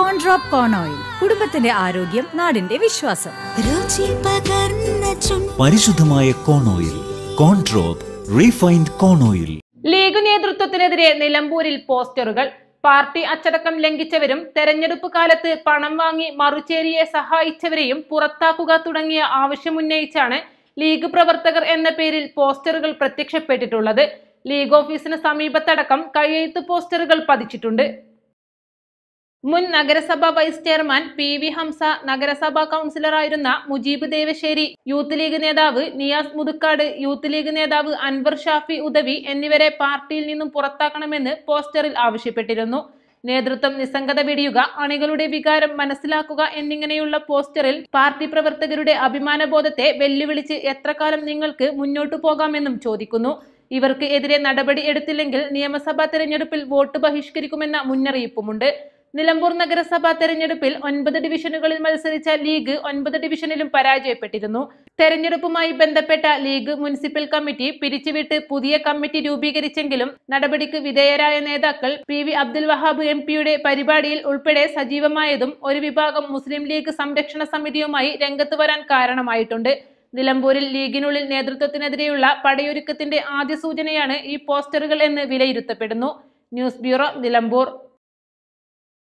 കോൺ drop കോൺ oil കുടുംബത്തിന്റെ ആരോഗ്യം നാടിന്റെ വിശ്വാസം പരിശുദ്ധമായ corn oil corn drop refined corn oil League നേതൃത്വത്തിനെതിരെ നിലമ്പൂരിൽ പോസ്റ്ററുകൾ പാർട്ടി അച്ചടക്കം ലംഘിച്ചവരും തെരഞ്ഞെടുപ്പ് കാലത്ത് പണം വാങ്ങി മറുചേരിയെ സഹായിച്ചവരെയും പുറത്താക്കുക തുടങ്ങിയ ആവശ്യമുന്നയിച്ചാണ് ലീഗ് പ്രവർത്തകർ എന്ന പേരിൽ പോസ്റ്ററുകൾ പ്രത്യക്ഷപ്പെട്ടിട്ടുള്ളത് ലീഗ് ഓഫീസിന് സമീപത്തടക്കം കയ്യെഴുത്ത് പോസ്റ്ററുകൾ പതിച്ചിട്ടുണ്ട് മുൻ നഗരസഭ vice chairman P V Hamsa നഗരസഭാ കൌൺസിലറായിരുന്ന മുജീബ് ദേവശേരി യൂത്ത് ലീഗ് നേതാവ് നിയാസ് മുതുക്കാട് യൂത്ത് ലീഗ് നേതാവ് അൻവർ ഷാഫി ഉദവി എന്നിവരെ പാർട്ടിയിൽ നിന്നും പുറത്താക്കണമെന്ന് പോസ്റ്ററിൽ ആവശ്യപ്പെട്ടിരുന്നു നേതൃത്വം നിസ്സംഗത വെടിയുക അണികളുടെ വികാരം മനസ്സിലാക്കുക എന്നിങ്ങനെയുള്ള പോസ്റ്ററിൽ പാർട്ടി പ്രവർത്തകരുടെ അഭിമാനബോധത്തെ വെല്ലുവിളിച്ച് എത്രകാലം നിങ്ങൾക്ക് മുന്നോട്ടു പോകാമെന്നും ചോദിക്കുന്നു ഇവർക്ക് എതിരെ നടപടി എടുത്തില്ലെങ്കിൽ നിയമസഭാ തെരഞ്ഞെടുപ്പിൽ വോട്ട് ബഹിഷ്കരിക്കുമെന്ന മുന്നറിയിപ്പുമുണ്ട് നിലമ്പൂർ നഗരസഭാ തെരഞ്ഞെടുപ്പിൽ ഒൻപത് ഡിവിഷനുകളിൽ മത്സരിച്ച ലീഗ് ഒൻപത് ഡിവിഷനിലും പരാജയപ്പെട്ടിരുന്നു തെരഞ്ഞെടുപ്പുമായി ബന്ധപ്പെട്ട ലീഗ് മുനിസിപ്പൽ കമ്മിറ്റി പിരിച്ചുവിട്ട് പുതിയ കമ്മിറ്റി രൂപീകരിച്ചെങ്കിലും നടപടിക്ക് വിധേയരായ നേതാക്കൾ P V Abdul Wahab M പിയുടെ പരിപാടിയിൽ ഉൾപ്പെടെ സജീവമായതും ഒരു വിഭാഗം മുസ്ലിം ലീഗ് സംരക്ഷണ സമിതിയുമായി രംഗത്ത് വരാൻ കാരണമായിട്ടുണ്ട് നിലമ്പൂരിൽ ലീഗിനുള്ളിൽ നേതൃത്വത്തിനെതിരെയുള്ള പടയൊരുക്കത്തിന്റെ ആദ്യ സൂചനയാണ് ഈ പോസ്റ്ററുകൾ എന്ന് വിലയിരുത്തപ്പെടുന്നു ന്യൂസ് ബ്യൂറോ നിലമ്പൂർ